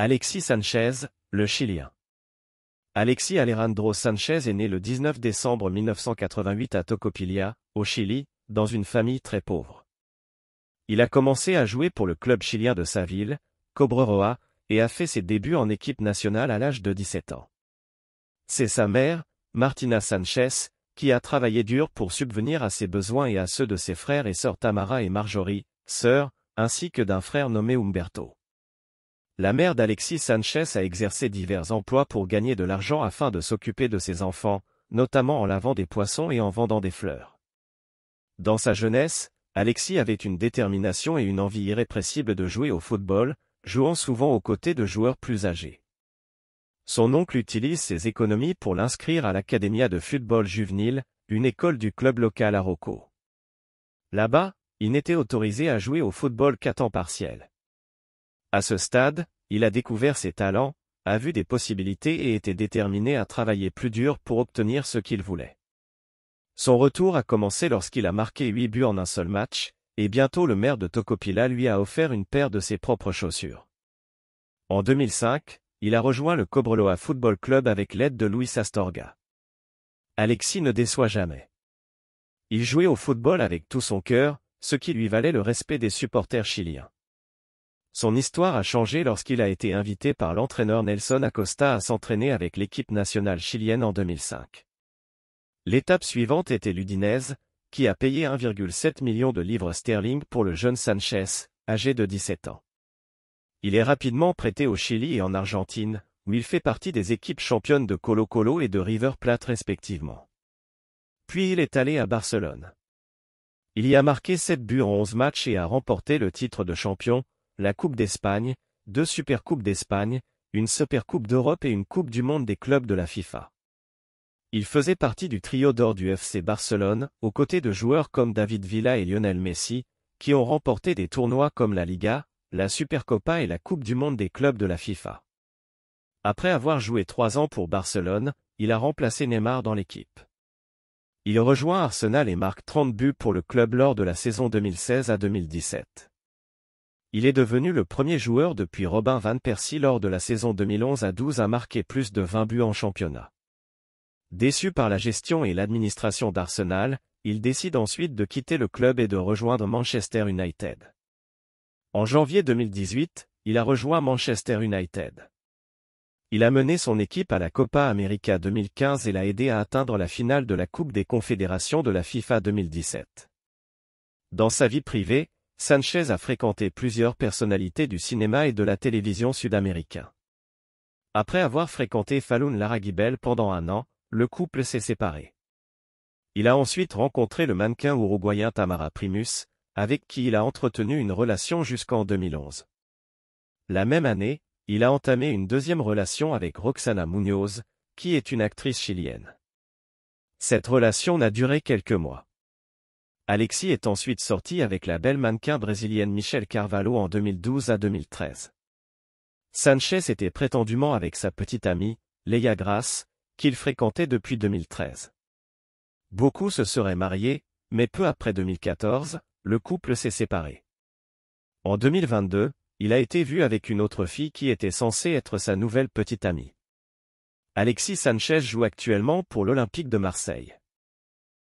Alexis Sanchez, le Chilien. Alexis Alejandro Sanchez est né le 19 décembre 1988 à Tocopilia, au Chili, dans une famille très pauvre. Il a commencé à jouer pour le club chilien de sa ville, Cobreroa, et a fait ses débuts en équipe nationale à l'âge de 17 ans. C'est sa mère, Martina Sanchez, qui a travaillé dur pour subvenir à ses besoins et à ceux de ses frères et sœurs Tamara et Marjorie, sœurs, ainsi que d'un frère nommé Umberto. La mère d'Alexis Sanchez a exercé divers emplois pour gagner de l'argent afin de s'occuper de ses enfants, notamment en lavant des poissons et en vendant des fleurs. Dans sa jeunesse, Alexis avait une détermination et une envie irrépressible de jouer au football, jouant souvent aux côtés de joueurs plus âgés. Son oncle utilise ses économies pour l'inscrire à l'académia de football juvenile, une école du club local à Rocco. Là-bas, il n'était autorisé à jouer au football qu'à temps partiel. À ce stade, il a découvert ses talents, a vu des possibilités et était déterminé à travailler plus dur pour obtenir ce qu'il voulait. Son retour a commencé lorsqu'il a marqué 8 buts en un seul match, et bientôt le maire de Tocopila lui a offert une paire de ses propres chaussures. En 2005, il a rejoint le Cobreloa Football Club avec l'aide de Luis Astorga. Alexis ne déçoit jamais. Il jouait au football avec tout son cœur, ce qui lui valait le respect des supporters chiliens. Son histoire a changé lorsqu'il a été invité par l'entraîneur Nelson Acosta à s'entraîner avec l'équipe nationale chilienne en 2005. L'étape suivante était l'Udinese, qui a payé 1,7 million de livres sterling pour le jeune Sanchez, âgé de 17 ans. Il est rapidement prêté au Chili et en Argentine, où il fait partie des équipes championnes de Colo-Colo et de River Plate respectivement. Puis il est allé à Barcelone. Il y a marqué 7 buts en 11 matchs et a remporté le titre de champion, la Coupe d'Espagne, deux Supercoupes d'Espagne, une Supercoupe d'Europe et une Coupe du Monde des clubs de la FIFA. Il faisait partie du trio d'or du FC Barcelone, aux côtés de joueurs comme David Villa et Lionel Messi, qui ont remporté des tournois comme la Liga, la Supercopa et la Coupe du Monde des clubs de la FIFA. Après avoir joué trois ans pour Barcelone, il a remplacé Neymar dans l'équipe. Il rejoint Arsenal et marque 30 buts pour le club lors de la saison 2016 à 2017. Il est devenu le premier joueur depuis Robin Van Persie lors de la saison 2011 à 12 à marquer plus de 20 buts en championnat. Déçu par la gestion et l'administration d'Arsenal, il décide ensuite de quitter le club et de rejoindre Manchester United. En janvier 2018, il a rejoint Manchester United. Il a mené son équipe à la Copa América 2015 et l'a aidé à atteindre la finale de la Coupe des Confédérations de la FIFA 2017. Dans sa vie privée, Sanchez a fréquenté plusieurs personnalités du cinéma et de la télévision sud-américain. Après avoir fréquenté Falun Laragibel pendant un an, le couple s'est séparé. Il a ensuite rencontré le mannequin uruguayen Tamara Primus, avec qui il a entretenu une relation jusqu'en 2011. La même année, il a entamé une deuxième relation avec Roxana Munoz, qui est une actrice chilienne. Cette relation n'a duré quelques mois. Alexis est ensuite sorti avec la belle mannequin brésilienne Michelle Carvalho en 2012 à 2013. Sanchez était prétendument avec sa petite amie, Leia Grasse, qu'il fréquentait depuis 2013. Beaucoup se seraient mariés, mais peu après 2014, le couple s'est séparé. En 2022, il a été vu avec une autre fille qui était censée être sa nouvelle petite amie. Alexis Sanchez joue actuellement pour l'Olympique de Marseille.